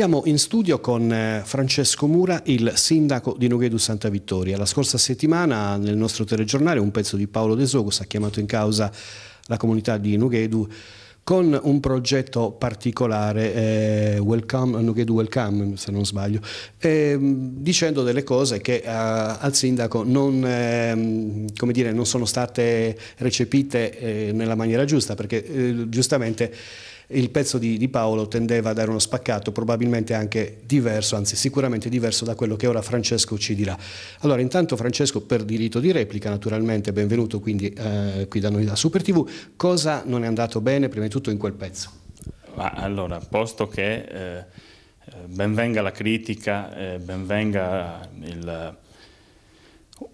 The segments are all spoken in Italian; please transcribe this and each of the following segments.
Siamo in studio con eh, Francesco Mura, il sindaco di Noghedu Santa Vittoria. La scorsa settimana nel nostro telegiornale un pezzo di Paolo De Sogus ha chiamato in causa la comunità di Noghedu con un progetto particolare, eh, Welcome, Nughedu Welcome se non sbaglio, eh, dicendo delle cose che eh, al sindaco non, ehm, dire, non, sono state recepite eh, nella maniera giusta, perché eh, giustamente il pezzo di, di, Paolo tendeva a dare uno spaccato probabilmente anche diverso, anzi sicuramente diverso da quello che ora Francesco ci dirà. Allora intanto Francesco per diritto di replica naturalmente, benvenuto quindi eh, qui da noi da Super TV, cosa non è andato bene prima di tutto in quel pezzo? Ma allora, posto che eh, eh benvenga la critica, eh, benvenga il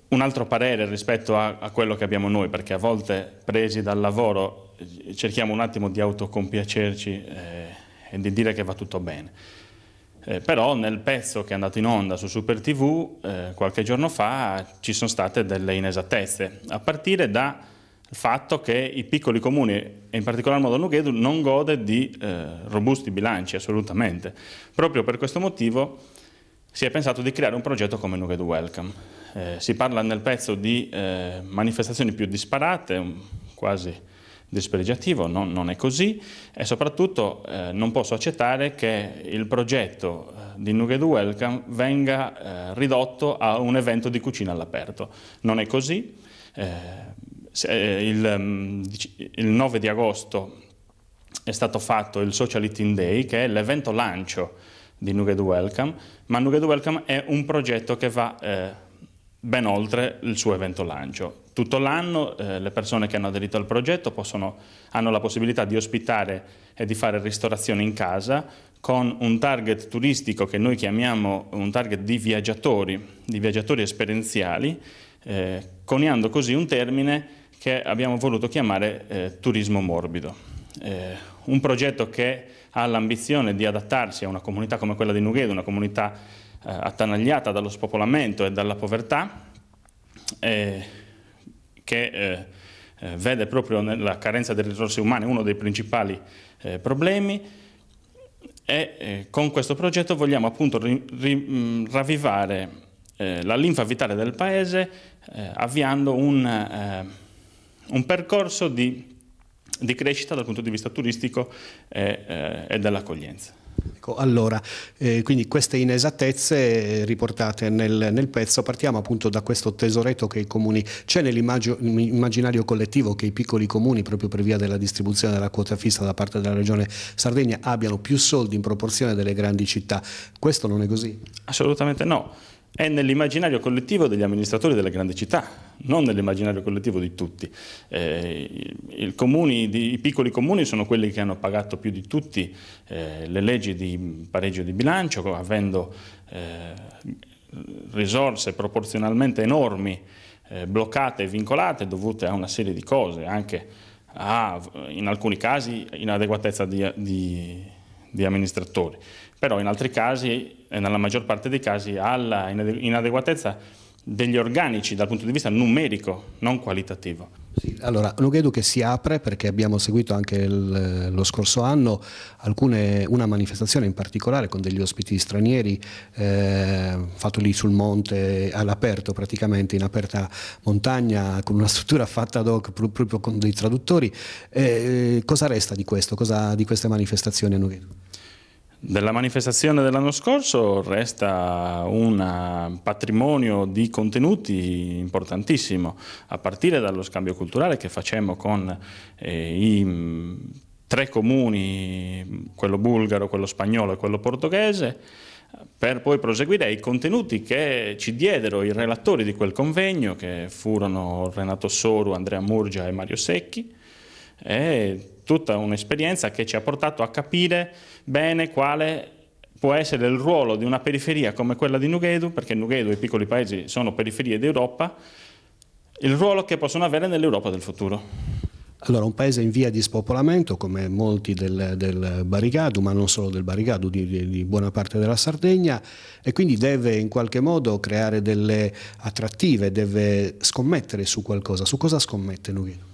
un altro parere rispetto a, a, quello che abbiamo noi, perché a volte presi dal lavoro cerchiamo un attimo di autocompiacerci eh, e di dire che va tutto bene. Eh, però nel pezzo che è andato in onda su Super TV eh, qualche giorno fa ci sono state delle inesattezze, a partire dal fatto che i piccoli comuni, e in particolar modo Lughedu, non gode di eh, robusti bilanci assolutamente. Proprio per questo motivo si è pensato di creare un progetto come Nuget Welcome. Eh, si parla nel pezzo di eh, manifestazioni più disparate, quasi dispregiativo, no, non è così e soprattutto eh, non posso accettare che il progetto eh, di Nuget Welcome venga eh, ridotto a un evento di cucina all'aperto. Non è così. Eh, il, mm, il 9 di agosto è stato fatto il Social Eating Day, che è l'evento lancio di Nuget Welcome, ma Nuget Welcome è un progetto che va eh, ben oltre il suo evento lancio. Tutto l'anno eh, le persone che hanno aderito al progetto possono, hanno la possibilità di ospitare e di fare ristorazione in casa con un target turistico che noi chiamiamo un target di viaggiatori, di viaggiatori esperienziali, eh, coniando così un termine che abbiamo voluto chiamare eh, turismo morbido eh, un progetto che ha l'ambizione di adattarsi a una comunità come quella di Nughedo, una comunità eh, attanagliata dallo spopolamento e dalla povertà, eh, che eh, eh, vede proprio nella carenza delle risorse umane uno dei principali eh, problemi e con questo progetto vogliamo appunto ri, ri, ravvivare la linfa vitale del paese avviando un, un percorso di di crescita dal punto di vista turistico e, eh, e dell'accoglienza. Ecco, allora, eh, quindi queste inesattezze riportate nel, nel, pezzo, partiamo appunto da questo tesoretto che i comuni, c'è nell'immaginario collettivo che i piccoli comuni, proprio per via della distribuzione della quota fissa da parte della regione Sardegna, abbiano più soldi in proporzione delle grandi città. Questo non è così? Assolutamente no è nell'immaginario collettivo degli amministratori delle grandi città, non nell'immaginario collettivo di tutti. Eh, i, comuni, di, I piccoli comuni sono quelli che hanno pagato più di tutti eh, le leggi di pareggio di bilancio, avendo eh, risorse proporzionalmente enormi, eh, bloccate e vincolate, dovute a una serie di cose, anche a, in alcuni casi, inadeguatezza di, di di amministratori, però in altri casi, eh, nella maggior parte dei casi, alla inadegu inadeguatezza degli organici dal punto di vista numerico, non qualitativo. Sì, allora, che si apre perché abbiamo seguito anche il, lo scorso anno alcune, una manifestazione in particolare con degli ospiti stranieri eh, fatto lì sul monte, all'aperto praticamente, in aperta montagna, con una struttura fatta ad hoc proprio con dei traduttori. Eh, eh, cosa resta di questo, cosa, di queste manifestazioni a Nogheduche? Della manifestazione dell'anno scorso resta un patrimonio di contenuti importantissimo, a partire dallo scambio culturale che facemmo con eh, i mm, tre comuni, quello bulgaro, quello spagnolo e quello portoghese, per poi proseguire ai contenuti che ci diedero i relatori di quel convegno, che furono Renato Soru, Andrea Murgia e Mario Secchi, e tutta un'esperienza che ci ha portato a capire bene quale può essere il ruolo di una periferia come quella di Nughedu, perché Nughedu e i piccoli paesi sono periferie d'Europa, il ruolo che possono avere nell'Europa del futuro. Allora, un paese in via di spopolamento, come molti del, del Barigadu, ma non solo del Barigadu, di, di, buona parte della Sardegna, e quindi deve in qualche modo creare delle attrattive, deve scommettere su qualcosa. Su cosa scommette Nughedu?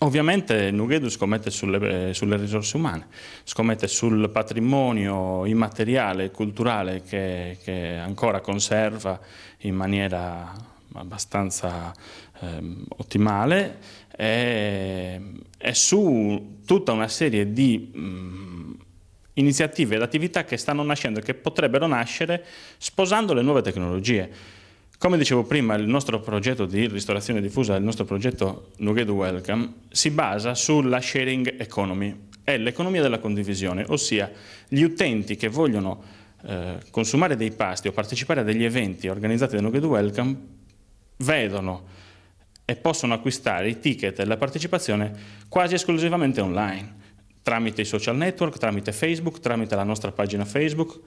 Ovviamente Nughedu scommette sulle, eh, sulle, risorse umane, scommette sul patrimonio immateriale e culturale che, che, ancora conserva in maniera abbastanza eh, ottimale e, e, su tutta una serie di mh, mm, iniziative ed attività che stanno nascendo e che potrebbero nascere sposando le nuove tecnologie. Come dicevo prima, il nostro progetto di ristorazione diffusa, il nostro progetto Nugget Welcome, si basa sulla sharing economy, è l'economia della condivisione, ossia gli utenti che vogliono eh, consumare dei pasti o partecipare a degli eventi organizzati da Nugget Welcome vedono e possono acquistare i ticket e la partecipazione quasi esclusivamente online, tramite i social network, tramite Facebook, tramite la nostra pagina Facebook,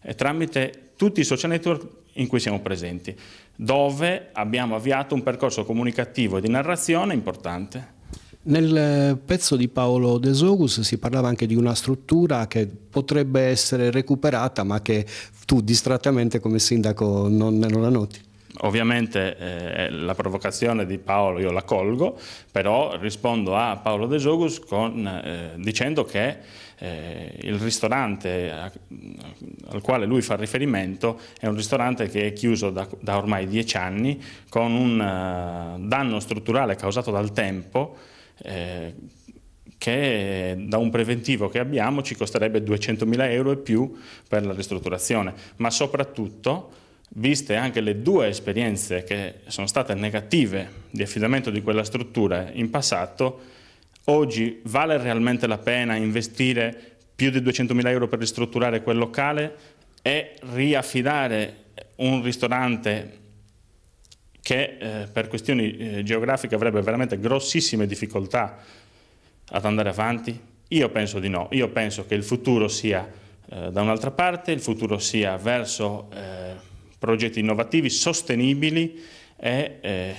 eh, tramite tutti i social network in cui siamo presenti, dove abbiamo avviato un percorso comunicativo e di narrazione importante. Nel eh, pezzo di Paolo De Desogus si parlava anche di una struttura che potrebbe essere recuperata ma che tu distrattamente come sindaco non, non la noti. Ovviamente eh, la provocazione di Paolo io la colgo, però rispondo a Paolo Desogus con, eh, dicendo che eh, il ristorante a, al quale lui fa riferimento è un ristorante che è chiuso da, da ormai dieci anni con un uh, danno strutturale causato dal tempo eh, che da un preventivo che abbiamo ci costerebbe 200.000 euro e più per la ristrutturazione, ma soprattutto viste anche le due esperienze che sono state negative di affidamento di quella struttura in passato, Oggi vale realmente la pena investire più di 200.000 euro per ristrutturare quel locale e riaffidare un ristorante che eh, per questioni eh, geografiche avrebbe veramente grossissime difficoltà ad andare avanti? Io penso di no, io penso che il futuro sia eh, da un'altra parte, il futuro sia verso eh, progetti innovativi, sostenibili e eh,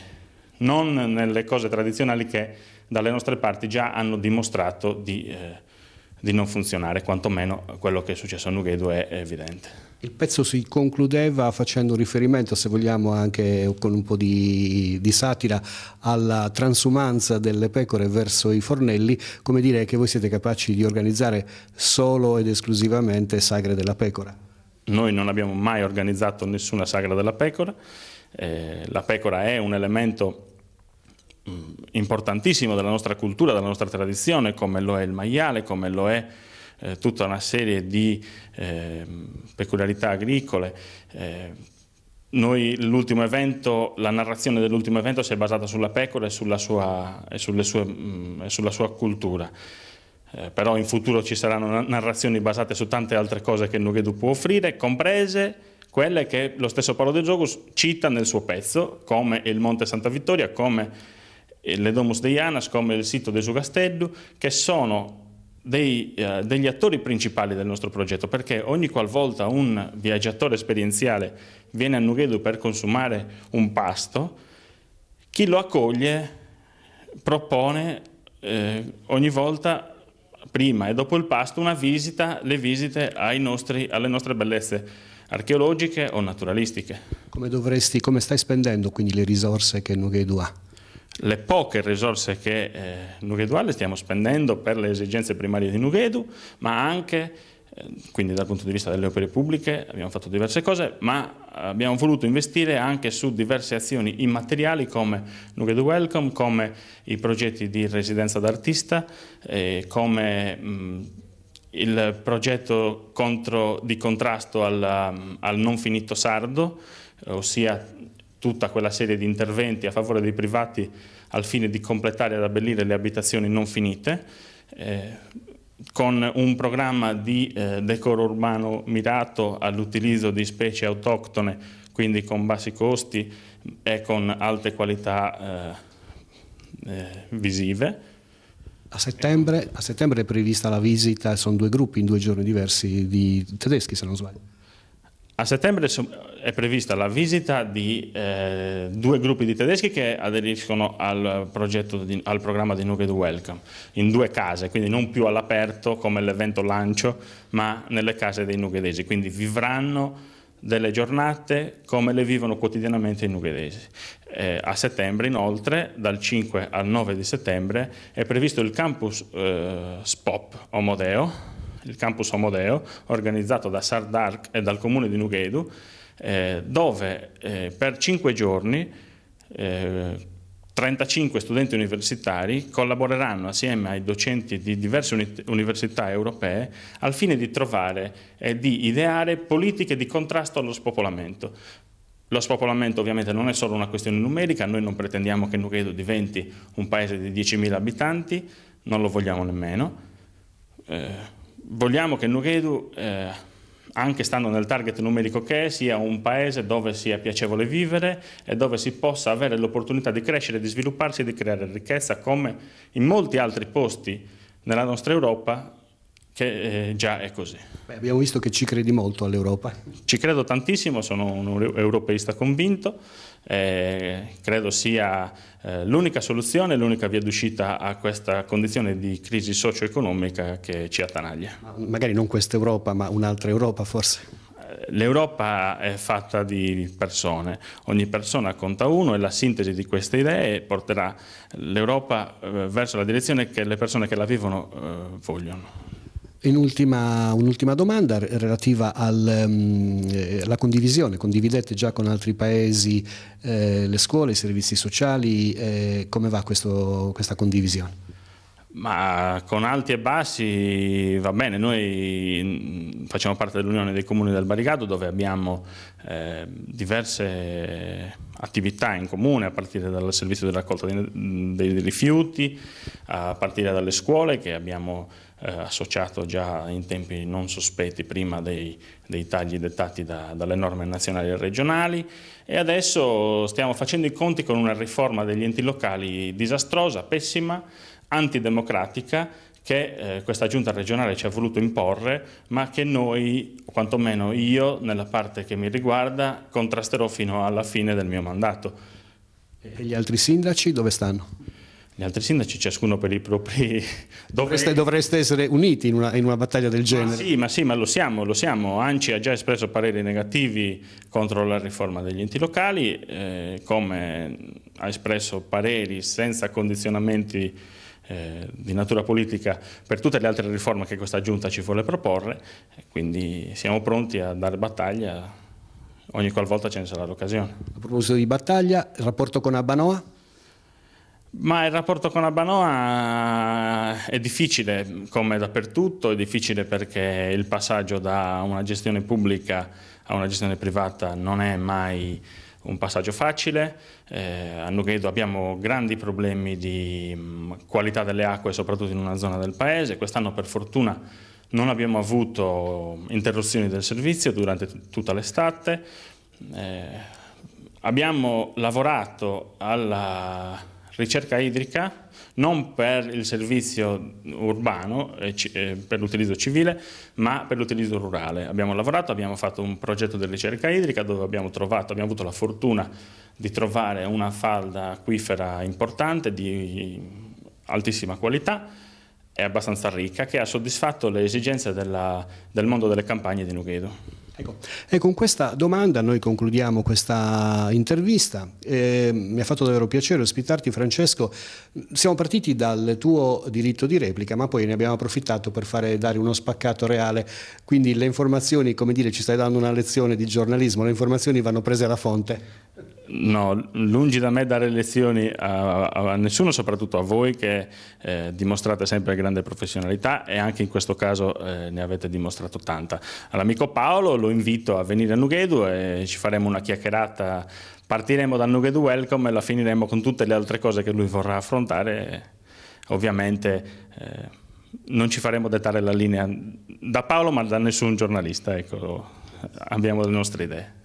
non nelle cose tradizionali che dalle nostre parti già hanno dimostrato di, eh, di non funzionare, quantomeno quello che è successo a Nughedo è, è evidente. Il pezzo si concludeva facendo riferimento, se vogliamo anche con un po' di, di, satira, alla transumanza delle pecore verso i fornelli, come dire che voi siete capaci di organizzare solo ed esclusivamente sagre della pecora. Noi non abbiamo mai organizzato nessuna sagra della pecora, eh, la pecora è un elemento Mm, importantissimo della nostra cultura, della nostra tradizione, come lo è il maiale, come lo è eh, tutta una serie di eh, peculiarità agricole. Eh, l'ultimo evento, la narrazione dell'ultimo evento si è basata sulla pecora e sulla sua, e sue, mh, mm, e sulla sua cultura. Eh, però in futuro ci saranno narrazioni basate su tante altre cose che il Nughedu può offrire, comprese quelle che lo stesso Paolo De Giogus cita nel suo pezzo, come il Monte Santa Vittoria, come eh, le Domus Deianas come il sito del Sugastello che sono dei, eh, degli attori principali del nostro progetto perché ogni qualvolta un viaggiatore esperienziale viene a Nughedu per consumare un pasto chi lo accoglie propone eh, ogni volta prima e dopo il pasto una visita, le visite nostri, alle nostre bellezze archeologiche o naturalistiche. Come, dovresti, come stai spendendo quindi le risorse che Nughedu ha? le poche risorse che eh, Nugheduale stiamo spendendo per le esigenze primarie di Nughedu, ma anche eh, quindi dal punto di vista delle opere pubbliche abbiamo fatto diverse cose, ma abbiamo voluto investire anche su diverse azioni immateriali come Nugget Welcome, come i progetti di residenza d'artista, eh, come mh, mm, il progetto contro, di contrasto al, mm, al non finito sardo, ossia tutta quella serie di interventi a favore dei privati al fine di completare ed abbellire le abitazioni non finite, eh, con un programma di eh, decoro urbano mirato all'utilizzo di specie autoctone, quindi con bassi costi e con alte qualità eh, eh visive. A settembre, a settembre è prevista la visita, sono due gruppi in due giorni diversi di tedeschi se non sbaglio. A settembre è prevista la visita di eh, due gruppi di tedeschi che aderiscono al, di, al programma di Nuclear Welcome, in due case, quindi non più all'aperto come l'evento lancio, ma nelle case dei nucleadesi, quindi vivranno delle giornate come le vivono quotidianamente i nucleadesi. Eh, a settembre inoltre, dal 5 al 9 di settembre, è previsto il campus eh, SPOP Omodeo, il campus Omodeo, organizzato da Sardarc e dal comune di Nughedu, eh, dove eh, per cinque giorni eh, 35 studenti universitari collaboreranno assieme ai docenti di diverse università europee al fine di trovare e di ideare politiche di contrasto allo spopolamento. Lo spopolamento ovviamente non è solo una questione numerica, noi non pretendiamo che Nughedo diventi un paese di 10.000 abitanti, non lo vogliamo nemmeno. Eh, vogliamo che Nuredu, eh, anche stando nel target numerico che è, sia un paese dove sia piacevole vivere e dove si possa avere l'opportunità di crescere, di svilupparsi e di creare ricchezza come in molti altri posti nella nostra Europa che eh, già è così. Beh, abbiamo visto che ci credi molto all'Europa. Ci credo tantissimo, sono un europeista convinto, eh, credo sia eh, l'unica soluzione, l'unica via d'uscita a questa condizione di crisi socio-economica che ci attanaglia. Ma magari non quest'Europa, ma un'altra Europa forse? Eh, L'Europa è fatta di persone, ogni persona conta uno e la sintesi di queste idee porterà l'Europa eh, verso la direzione che le persone che la vivono eh, vogliono. Un'ultima, un'ultima domanda relativa al, um, ehm, alla eh, condivisione, condividete già con altri paesi eh, le scuole, i servizi sociali, eh, come va questo, questa condivisione? Ma con alti e bassi va bene, noi mm, facciamo parte dell'Unione dei Comuni del Barigato dove abbiamo eh, diverse attività in comune a partire dal servizio di raccolta dei, dei rifiuti, a partire dalle scuole che abbiamo eh, associato già in tempi non sospetti prima dei, dei tagli dettati da, dalle norme nazionali e regionali e adesso stiamo facendo i conti con una riforma degli enti locali disastrosa, pessima, antidemocratica che eh, questa giunta regionale ci ha voluto imporre, ma che noi, quantomeno io, nella parte che mi riguarda, contrasterò fino alla fine del mio mandato. E gli altri sindaci dove stanno? gli altri sindaci, ciascuno per i propri dovreste, dovreste essere uniti in una, in una battaglia del genere. Ma sì, ma sì, ma lo siamo, lo siamo. Anci ha già espresso pareri negativi contro la riforma degli enti locali, eh, come ha espresso pareri senza condizionamenti eh, di natura politica per tutte le altre riforme che questa giunta ci vuole proporre, quindi siamo pronti a dare battaglia ogni qualvolta ce ne sarà l'occasione. A proposito di battaglia, il rapporto con Abanoa ma il rapporto con Abanoa eh, è difficile, come dappertutto, è difficile perché il passaggio da una gestione pubblica a una gestione privata non è mai un passaggio facile. Eh, a Nughedo abbiamo grandi problemi di mm, qualità delle acque, soprattutto in una zona del paese. Quest'anno per fortuna non abbiamo avuto interruzioni del servizio durante tutta l'estate. Eh, abbiamo lavorato alla ricerca idrica non per il servizio urbano, per l'utilizzo civile, ma per l'utilizzo rurale. Abbiamo lavorato, abbiamo fatto un progetto di ricerca idrica dove abbiamo, trovato, abbiamo avuto la fortuna di trovare una falda acquifera importante di altissima qualità e abbastanza ricca che ha soddisfatto le esigenze della, del mondo delle campagne di Nughedo. Ecco. E con questa domanda noi concludiamo questa intervista. Eh, mi ha fatto davvero piacere ospitarti Francesco. Siamo partiti dal tuo diritto di replica, ma poi ne abbiamo approfittato per fare, dare uno spaccato reale. Quindi le informazioni, come dire, ci stai dando una lezione di giornalismo, le informazioni vanno prese alla fonte. No, lungi da me dare lezioni a, a nessuno, soprattutto a voi che eh, dimostrate sempre grande professionalità e anche in questo caso eh, ne avete dimostrato tanta. All'amico Paolo lo invito a venire a Nughedu e ci faremo una chiacchierata, partiremo dal Nughedu Welcome e la finiremo con tutte le altre cose che lui vorrà affrontare. Ovviamente eh, non ci faremo dettare la linea da Paolo ma da nessun giornalista, ecco, abbiamo le nostre idee.